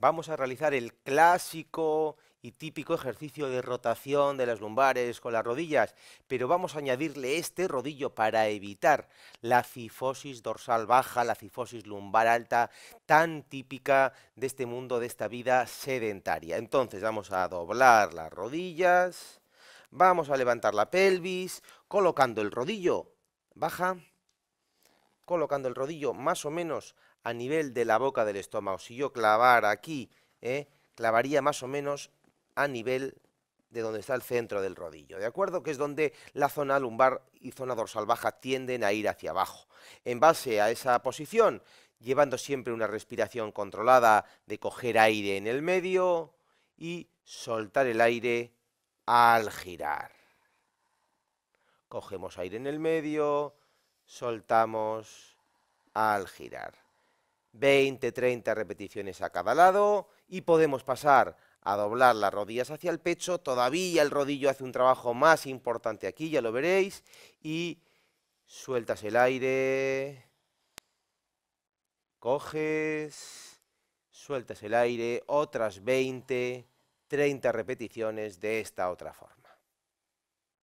vamos a realizar el clásico y típico ejercicio de rotación de las lumbares con las rodillas, pero vamos a añadirle este rodillo para evitar la cifosis dorsal baja, la cifosis lumbar alta, tan típica de este mundo, de esta vida sedentaria. Entonces vamos a doblar las rodillas, vamos a levantar la pelvis, colocando el rodillo baja colocando el rodillo más o menos a nivel de la boca del estómago. Si yo clavara aquí, ¿eh? clavaría más o menos a nivel de donde está el centro del rodillo, ¿de acuerdo? Que es donde la zona lumbar y zona dorsal baja tienden a ir hacia abajo. En base a esa posición, llevando siempre una respiración controlada de coger aire en el medio y soltar el aire al girar. Cogemos aire en el medio, soltamos al girar. 20, 30 repeticiones a cada lado y podemos pasar a doblar las rodillas hacia el pecho. Todavía el rodillo hace un trabajo más importante aquí, ya lo veréis. Y sueltas el aire, coges, sueltas el aire, otras 20, 30 repeticiones de esta otra forma.